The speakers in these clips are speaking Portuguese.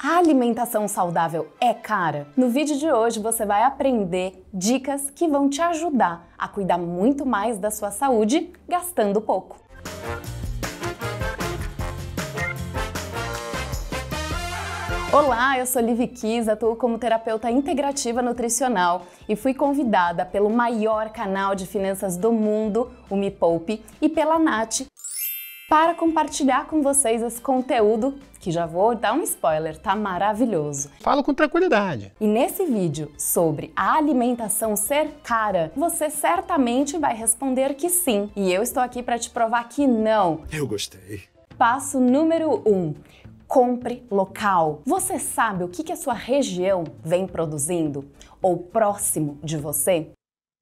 A alimentação saudável é cara? No vídeo de hoje você vai aprender dicas que vão te ajudar a cuidar muito mais da sua saúde gastando pouco. Olá, eu sou Liv Kiss, atuo como terapeuta integrativa nutricional e fui convidada pelo maior canal de finanças do mundo, o Me Poupe, e pela Nath, para compartilhar com vocês esse conteúdo que já vou dar um spoiler, tá maravilhoso. Falo com tranquilidade. E nesse vídeo sobre a alimentação ser cara, você certamente vai responder que sim. E eu estou aqui para te provar que não. Eu gostei. Passo número 1. Um, compre local. Você sabe o que, que a sua região vem produzindo? Ou próximo de você?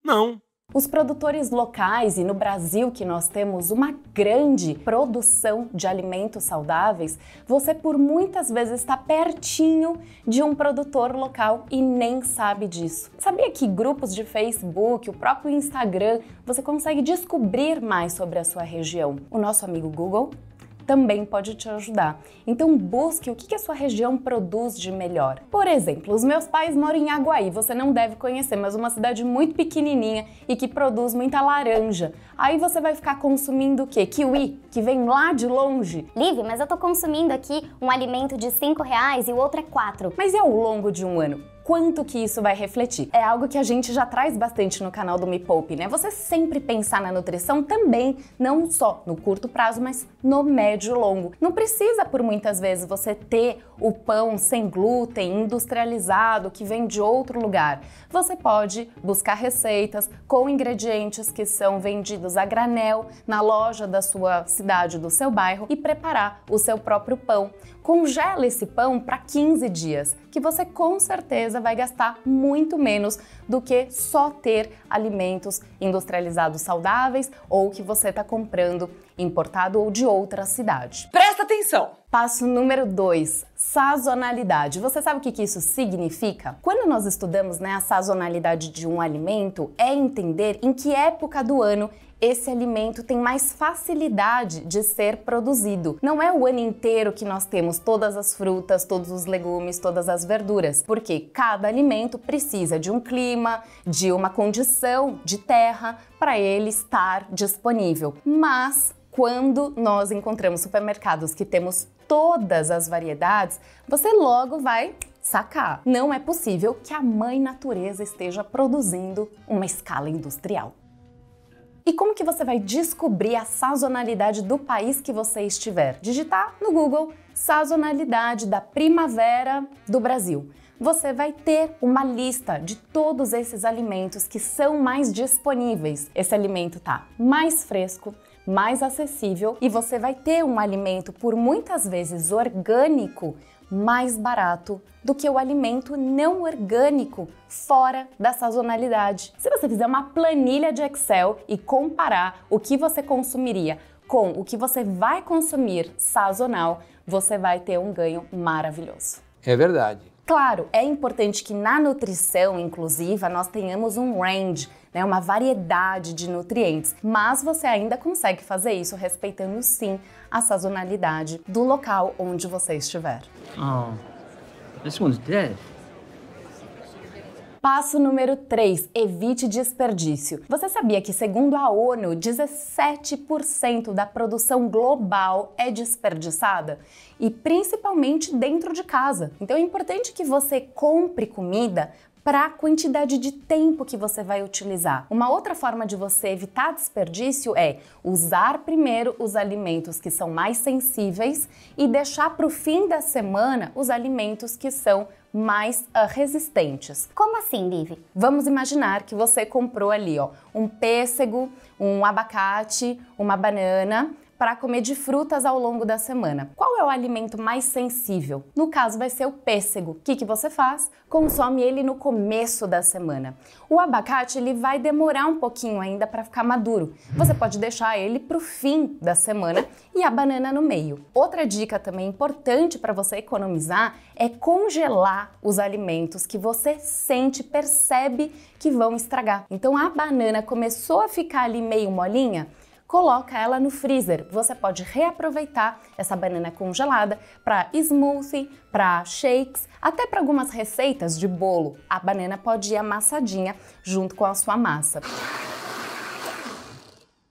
Não. Os produtores locais e no Brasil, que nós temos uma grande produção de alimentos saudáveis, você por muitas vezes está pertinho de um produtor local e nem sabe disso. Sabia que grupos de Facebook, o próprio Instagram, você consegue descobrir mais sobre a sua região? O nosso amigo Google também pode te ajudar. Então busque o que a sua região produz de melhor. Por exemplo, os meus pais moram em Aguaí, você não deve conhecer, mas uma cidade muito pequenininha e que produz muita laranja. Aí você vai ficar consumindo o quê? Kiwi, que vem lá de longe. Liv, mas eu tô consumindo aqui um alimento de 5 reais e o outro é 4. Mas e ao longo de um ano? quanto que isso vai refletir. É algo que a gente já traz bastante no canal do Me Poupe, né? Você sempre pensar na nutrição também, não só no curto prazo, mas no médio e longo. Não precisa, por muitas vezes, você ter o pão sem glúten, industrializado, que vem de outro lugar. Você pode buscar receitas com ingredientes que são vendidos a granel na loja da sua cidade, do seu bairro e preparar o seu próprio pão. Congela esse pão para 15 dias, que você com certeza vai gastar muito menos do que só ter alimentos industrializados saudáveis ou que você está comprando importado ou de outra cidade. Presta atenção! Passo número 2: sazonalidade. Você sabe o que, que isso significa? Quando nós estudamos né, a sazonalidade de um alimento, é entender em que época do ano esse alimento tem mais facilidade de ser produzido. Não é o ano inteiro que nós temos todas as frutas, todos os legumes, todas as verduras, porque cada alimento precisa de um clima, de uma condição de terra para ele estar disponível. Mas quando nós encontramos supermercados que temos todas as variedades, você logo vai sacar. Não é possível que a mãe natureza esteja produzindo uma escala industrial. E como que você vai descobrir a sazonalidade do país que você estiver? Digitar no Google sazonalidade da primavera do Brasil. Você vai ter uma lista de todos esses alimentos que são mais disponíveis. Esse alimento tá mais fresco, mais acessível e você vai ter um alimento por muitas vezes orgânico mais barato do que o alimento não orgânico fora da sazonalidade. Se você fizer uma planilha de Excel e comparar o que você consumiria com o que você vai consumir sazonal, você vai ter um ganho maravilhoso. É verdade. Claro, é importante que na nutrição inclusiva nós tenhamos um range, né, uma variedade de nutrientes, mas você ainda consegue fazer isso respeitando sim a sazonalidade do local onde você estiver. Oh, this one's dead. Passo número 3: evite desperdício. Você sabia que, segundo a ONU, 17% da produção global é desperdiçada? E principalmente dentro de casa. Então é importante que você compre comida para a quantidade de tempo que você vai utilizar. Uma outra forma de você evitar desperdício é usar primeiro os alimentos que são mais sensíveis e deixar para o fim da semana os alimentos que são mais uh, resistentes. Como assim, Liv? Vamos imaginar que você comprou ali, ó, um pêssego, um abacate, uma banana para comer de frutas ao longo da semana. Qual é o alimento mais sensível? No caso, vai ser o pêssego. O que, que você faz? Consome ele no começo da semana. O abacate ele vai demorar um pouquinho ainda para ficar maduro. Você pode deixar ele para o fim da semana e a banana no meio. Outra dica também importante para você economizar é congelar os alimentos que você sente, percebe que vão estragar. Então a banana começou a ficar ali meio molinha, coloca ela no freezer. Você pode reaproveitar essa banana congelada para smoothie, para shakes, até para algumas receitas de bolo. A banana pode ir amassadinha junto com a sua massa.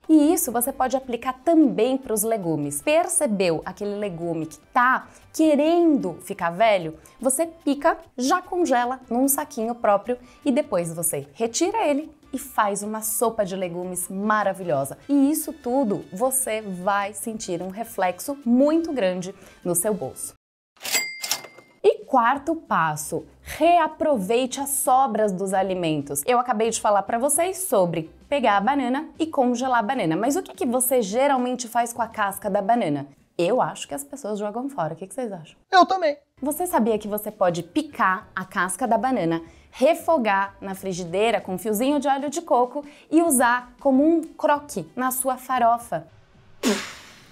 E isso você pode aplicar também para os legumes. Percebeu aquele legume que tá querendo ficar velho? Você pica, já congela num saquinho próprio e depois você retira ele e faz uma sopa de legumes maravilhosa. E isso tudo você vai sentir um reflexo muito grande no seu bolso. E quarto passo, reaproveite as sobras dos alimentos. Eu acabei de falar para vocês sobre pegar a banana e congelar a banana, mas o que, que você geralmente faz com a casca da banana? Eu acho que as pessoas jogam fora. O que, que vocês acham? Eu também. Você sabia que você pode picar a casca da banana, refogar na frigideira com um fiozinho de óleo de coco e usar como um croque na sua farofa?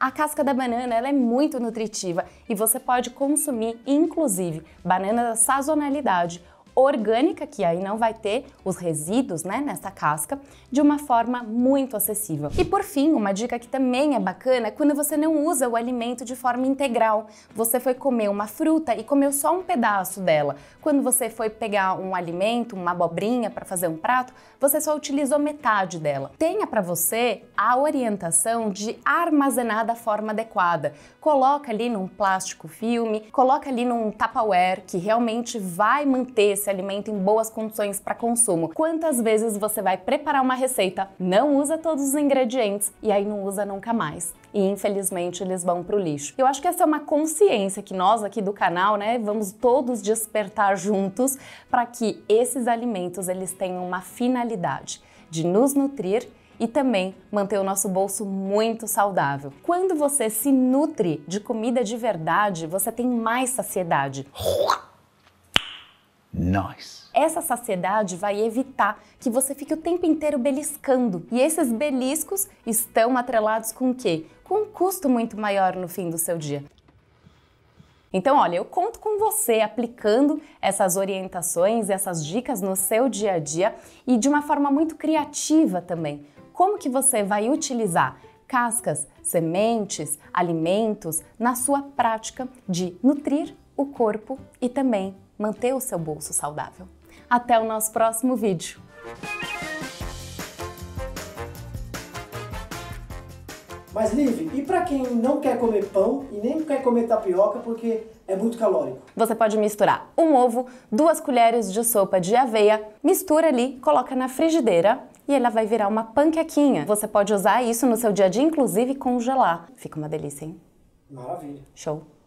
A casca da banana ela é muito nutritiva e você pode consumir, inclusive, banana da sazonalidade orgânica, que aí não vai ter os resíduos né, nessa casca, de uma forma muito acessível. E por fim, uma dica que também é bacana é quando você não usa o alimento de forma integral. Você foi comer uma fruta e comeu só um pedaço dela. Quando você foi pegar um alimento, uma abobrinha para fazer um prato, você só utilizou metade dela. Tenha para você a orientação de armazenar da forma adequada. Coloca ali num plástico filme, coloca ali num Tupperware que realmente vai manter esse alimento em boas condições para consumo. Quantas vezes você vai preparar uma receita, não usa todos os ingredientes e aí não usa nunca mais? E infelizmente eles vão para o lixo. Eu acho que essa é uma consciência que nós aqui do canal, né, vamos todos despertar juntos para que esses alimentos eles tenham uma finalidade de nos nutrir e também manter o nosso bolso muito saudável. Quando você se nutre de comida de verdade, você tem mais saciedade nós. Essa saciedade vai evitar que você fique o tempo inteiro beliscando. E esses beliscos estão atrelados com o quê? Com um custo muito maior no fim do seu dia. Então, olha, eu conto com você aplicando essas orientações, essas dicas no seu dia a dia e de uma forma muito criativa também. Como que você vai utilizar cascas, sementes, alimentos na sua prática de nutrir o corpo e também manter o seu bolso saudável. Até o nosso próximo vídeo! Mas, Liv, e para quem não quer comer pão e nem quer comer tapioca porque é muito calórico? Você pode misturar um ovo, duas colheres de sopa de aveia, mistura ali, coloca na frigideira e ela vai virar uma panquequinha. Você pode usar isso no seu dia a dia, inclusive congelar. Fica uma delícia, hein? Maravilha. Show.